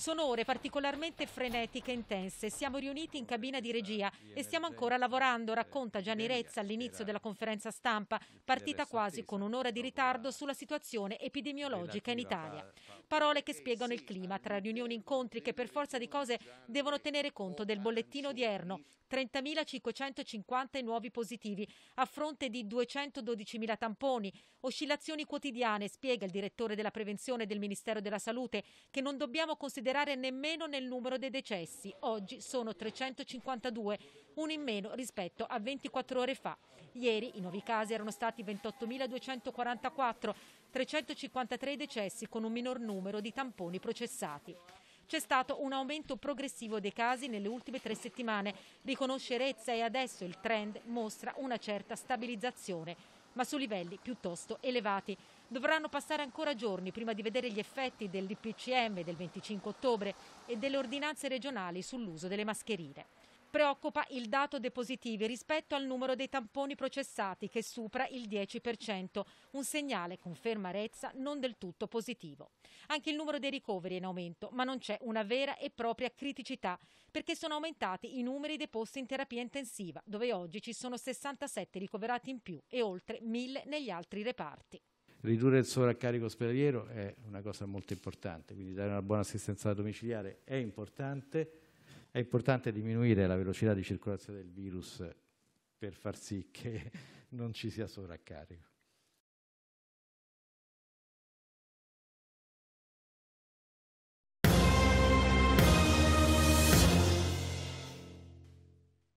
Sono ore particolarmente frenetiche e intense. Siamo riuniti in cabina di regia e stiamo ancora lavorando, racconta Gianni Rezza all'inizio della conferenza stampa, partita quasi con un'ora di ritardo sulla situazione epidemiologica in Italia. Parole che spiegano il clima tra riunioni e incontri che per forza di cose devono tenere conto del bollettino odierno. 30.550 nuovi positivi a fronte di 212.000 tamponi. Oscillazioni quotidiane, spiega il direttore della prevenzione del Ministero della Salute, che non dobbiamo considerare considerare nemmeno nel numero dei decessi. Oggi sono 352, uno in meno rispetto a 24 ore fa. Ieri i nuovi casi erano stati 28.244, 353 decessi con un minor numero di tamponi processati. C'è stato un aumento progressivo dei casi nelle ultime tre settimane. Riconoscerezza e adesso il trend mostra una certa stabilizzazione ma su livelli piuttosto elevati. Dovranno passare ancora giorni prima di vedere gli effetti del DPCM del 25 ottobre e delle ordinanze regionali sull'uso delle mascherine. Preoccupa il dato dei positivi rispetto al numero dei tamponi processati che supera il 10%, un segnale con Rezza, non del tutto positivo. Anche il numero dei ricoveri è in aumento, ma non c'è una vera e propria criticità perché sono aumentati i numeri dei posti in terapia intensiva, dove oggi ci sono 67 ricoverati in più e oltre 1000 negli altri reparti. Ridurre il sovraccarico ospedaliero è una cosa molto importante, quindi dare una buona assistenza domiciliare è importante, è importante diminuire la velocità di circolazione del virus per far sì che non ci sia sovraccarico.